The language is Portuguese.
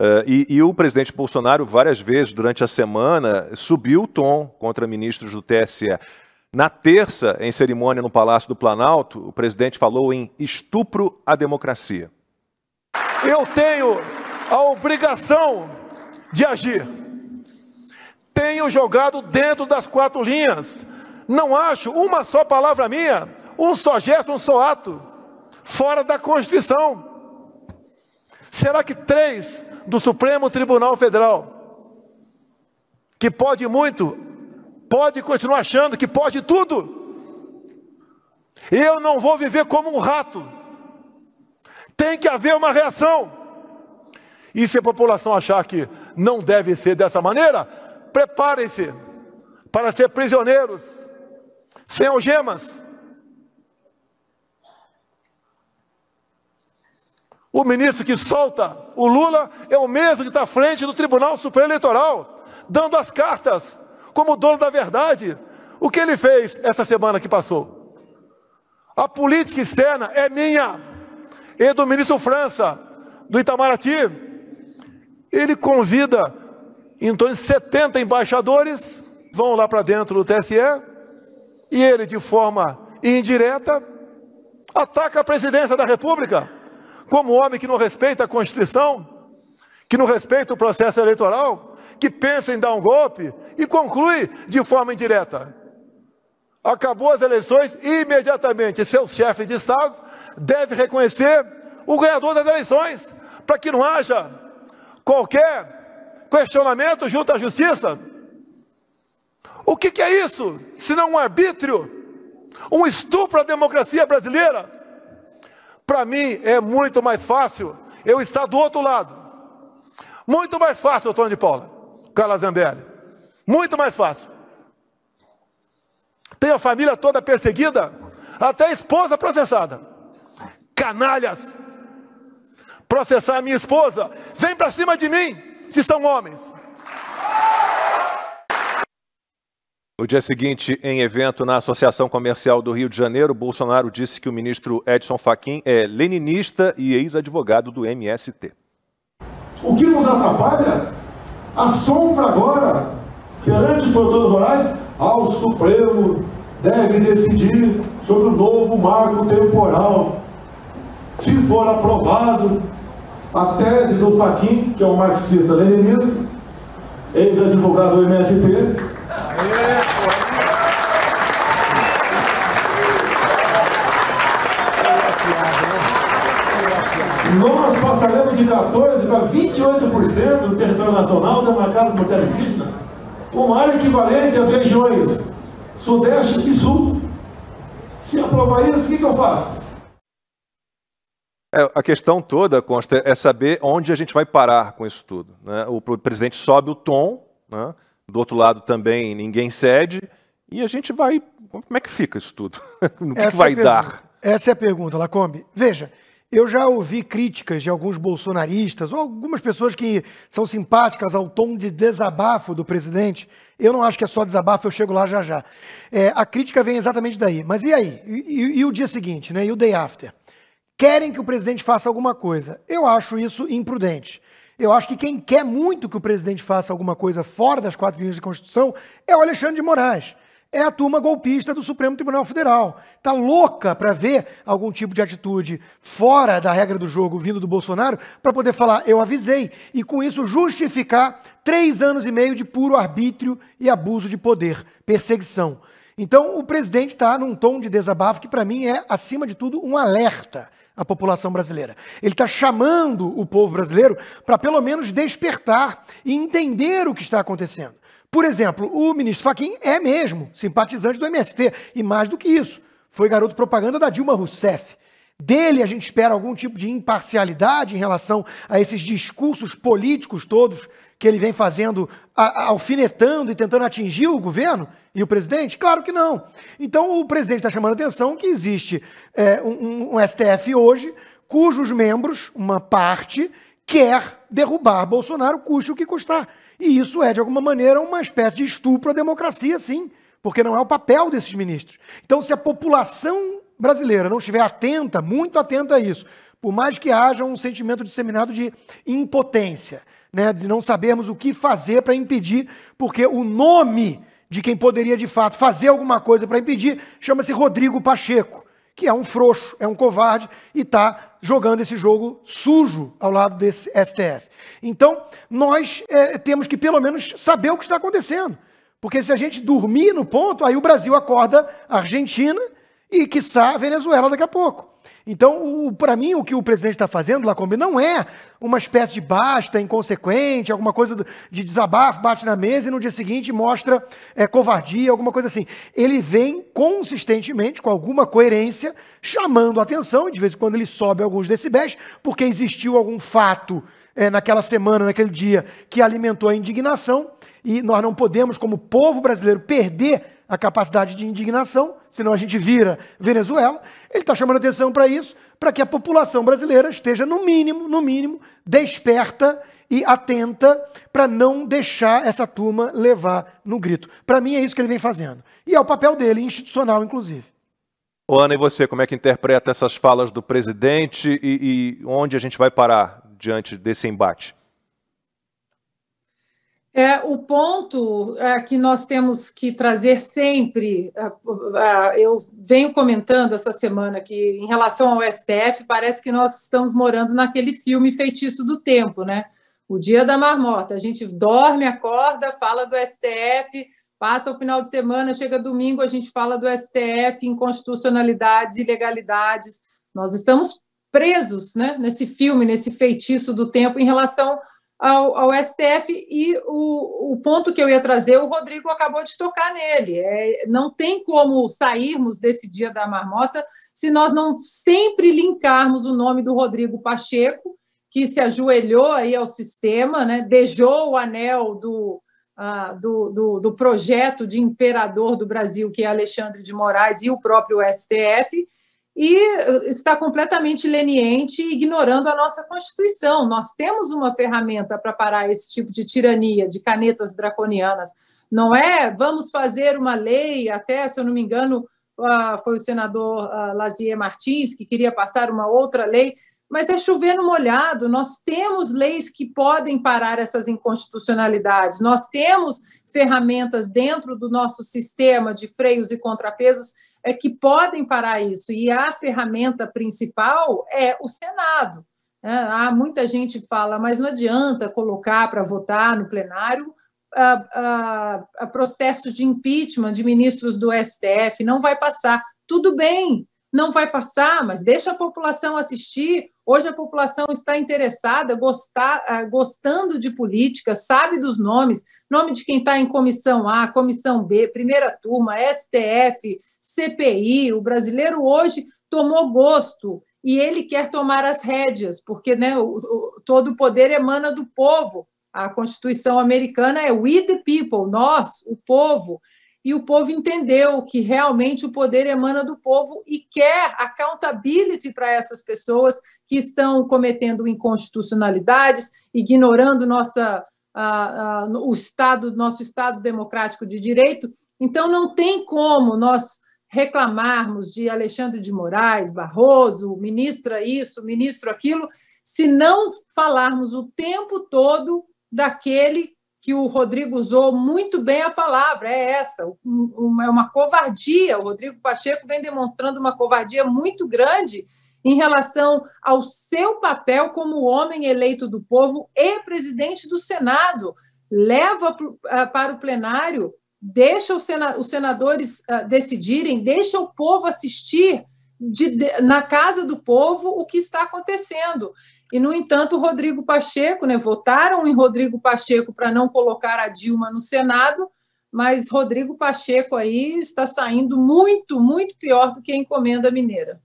Uh, e, e, o presidente Bolsonaro, várias vezes durante a semana, subiu o tom contra ministros do TSE. Na terça, em cerimônia no Palácio do Planalto, o presidente falou em estupro à democracia. Eu tenho a obrigação de agir. Tenho jogado dentro das quatro linhas. Não acho uma só palavra minha, um só gesto, um só ato, fora da Constituição. Será que três do Supremo Tribunal Federal, que pode muito, pode continuar achando que pode tudo. Eu não vou viver como um rato. Tem que haver uma reação. E se a população achar que não deve ser dessa maneira, preparem-se para ser prisioneiros, sem algemas O ministro que solta o Lula é o mesmo que está à frente do Tribunal Supremo Eleitoral, dando as cartas como dono da verdade. O que ele fez essa semana que passou? A política externa é minha e do ministro França, do Itamaraty. Ele convida em torno de 70 embaixadores, vão lá para dentro do TSE, e ele, de forma indireta, ataca a presidência da República como homem que não respeita a Constituição, que não respeita o processo eleitoral, que pensa em dar um golpe e conclui de forma indireta. Acabou as eleições imediatamente. Seu chefe de Estado deve reconhecer o ganhador das eleições, para que não haja qualquer questionamento junto à justiça. O que, que é isso? Se não um arbítrio, um estupro à democracia brasileira? Para mim é muito mais fácil eu estar do outro lado. Muito mais fácil, Antônio de Paula, Carla Zambelli. Muito mais fácil. Tenho a família toda perseguida, até a esposa processada. Canalhas! Processar a minha esposa, vem para cima de mim, se são homens. No dia seguinte, em evento na Associação Comercial do Rio de Janeiro, Bolsonaro disse que o ministro Edson Fachin é leninista e ex-advogado do MST. O que nos atrapalha A sombra agora, perante o produtores Moraes, ao Supremo deve decidir sobre o novo marco temporal. Se for aprovado, a tese do Fachin, que é um marxista-leninista, ex-advogado do MST, nós passaremos de 14% para 28% do território nacional demarcado por terra indígena, uma área equivalente às regiões Sudeste e Sul. Se aprovar isso, o que, que eu faço? É, a questão toda, Consta, é saber onde a gente vai parar com isso tudo. Né? O presidente sobe o tom, né? do outro lado também ninguém cede, e a gente vai. Como é que fica isso tudo? no que, que é vai dar? Essa é a pergunta, Lacombe. Veja, eu já ouvi críticas de alguns bolsonaristas ou algumas pessoas que são simpáticas ao tom de desabafo do presidente. Eu não acho que é só desabafo, eu chego lá já já. É, a crítica vem exatamente daí. Mas e aí? E, e, e o dia seguinte, né? E o day after? Querem que o presidente faça alguma coisa. Eu acho isso imprudente. Eu acho que quem quer muito que o presidente faça alguma coisa fora das quatro linhas da Constituição é o Alexandre de Moraes é a turma golpista do Supremo Tribunal Federal. Está louca para ver algum tipo de atitude fora da regra do jogo vindo do Bolsonaro para poder falar, eu avisei, e com isso justificar três anos e meio de puro arbítrio e abuso de poder, perseguição. Então, o presidente está num tom de desabafo que, para mim, é, acima de tudo, um alerta à população brasileira. Ele está chamando o povo brasileiro para, pelo menos, despertar e entender o que está acontecendo. Por exemplo, o ministro Faquim é mesmo simpatizante do MST, e mais do que isso, foi garoto propaganda da Dilma Rousseff. Dele a gente espera algum tipo de imparcialidade em relação a esses discursos políticos todos que ele vem fazendo, alfinetando e tentando atingir o governo e o presidente? Claro que não. Então o presidente está chamando a atenção que existe é, um, um STF hoje cujos membros, uma parte, quer derrubar Bolsonaro, custe o que custar. E isso é, de alguma maneira, uma espécie de estupro à democracia, sim, porque não é o papel desses ministros. Então, se a população brasileira não estiver atenta, muito atenta a isso, por mais que haja um sentimento disseminado de impotência, né, de não sabermos o que fazer para impedir, porque o nome de quem poderia de fato fazer alguma coisa para impedir chama-se Rodrigo Pacheco que é um frouxo, é um covarde e está jogando esse jogo sujo ao lado desse STF. Então, nós é, temos que pelo menos saber o que está acontecendo. Porque se a gente dormir no ponto, aí o Brasil acorda a Argentina e, quiçá, a Venezuela daqui a pouco. Então, para mim, o que o presidente está fazendo, Lacombe, não é uma espécie de basta inconsequente, alguma coisa de desabafo, bate na mesa e no dia seguinte mostra é, covardia, alguma coisa assim. Ele vem consistentemente, com alguma coerência, chamando a atenção, e de vez em quando ele sobe alguns decibéis, porque existiu algum fato é, naquela semana, naquele dia, que alimentou a indignação, e nós não podemos, como povo brasileiro, perder a capacidade de indignação, senão a gente vira Venezuela. Ele está chamando atenção para isso, para que a população brasileira esteja, no mínimo, no mínimo, desperta e atenta para não deixar essa turma levar no grito. Para mim é isso que ele vem fazendo. E é o papel dele, institucional, inclusive. Ô Ana, e você, como é que interpreta essas falas do presidente e, e onde a gente vai parar diante desse embate? É, o ponto é, que nós temos que trazer sempre, é, é eu venho comentando essa semana que, em relação ao STF, parece que nós estamos morando naquele filme Feitiço do Tempo, né? O Dia da Marmota. A gente dorme, acorda, fala do STF, passa o final de semana, chega domingo, a gente fala do STF, inconstitucionalidades, ilegalidades. Nós estamos presos né, nesse filme, nesse feitiço do tempo em relação ao, ao STF e o, o ponto que eu ia trazer, o Rodrigo acabou de tocar nele. É, não tem como sairmos desse dia da marmota se nós não sempre linkarmos o nome do Rodrigo Pacheco, que se ajoelhou aí ao sistema, né, beijou o anel do, ah, do, do, do projeto de imperador do Brasil, que é Alexandre de Moraes e o próprio STF, e eh, está completamente leniente, ignorando a nossa Constituição. Nós temos uma ferramenta para parar esse tipo de tirania, de canetas draconianas. Não é vamos fazer uma lei, até, se eu não me engano, ah, foi o senador ah, Lazier Martins que queria passar uma outra lei, mas é chover no molhado. Nós temos leis que podem parar essas inconstitucionalidades, nós temos ferramentas dentro do nosso sistema de freios e contrapesos é, que podem parar isso. E a ferramenta principal é o Senado. É, né? há ah, muita gente fala, mas não adianta colocar para votar no plenário a, ah, a, ah, a processos de impeachment de ministros do STF, não vai passar. Tudo bem, não vai passar, mas deixa a população assistir. Hoje a população está interessada, gostar, ah, gostando de política, sabe dos nomes, nome de quem está em comissão A, comissão B, primeira turma, STF, CPI. O brasileiro hoje tomou gosto e ele quer tomar as rédeas, porque né, o, o, todo o poder emana do povo. A Constituição americana é we the people, nós, o povo e o povo entendeu que realmente o poder emana do povo e quer accountability para essas pessoas que estão cometendo inconstitucionalidades, ignorando nossa, o estado, nosso Estado democrático de direito. Então, não tem como nós reclamarmos de Alexandre de Moraes, Barroso, ministra isso, ministro aquilo, se não falarmos o tempo todo daquele que o Rodrigo usou muito bem a palavra, é essa, é uma covardia. O Rodrigo Pacheco vem demonstrando uma covardia muito grande em relação ao seu papel como homem eleito do povo e presidente do Senado. Leva ah, para o plenário, deixa os senadores ah, decidirem, deixa o povo assistir de, de, na casa do povo o que está acontecendo. E, no entanto, Rodrigo Pacheco, né, votaram em Rodrigo Pacheco para não colocar a Dilma no Senado, mas Rodrigo Pacheco aí está saindo muito, muito pior do que a encomenda mineira.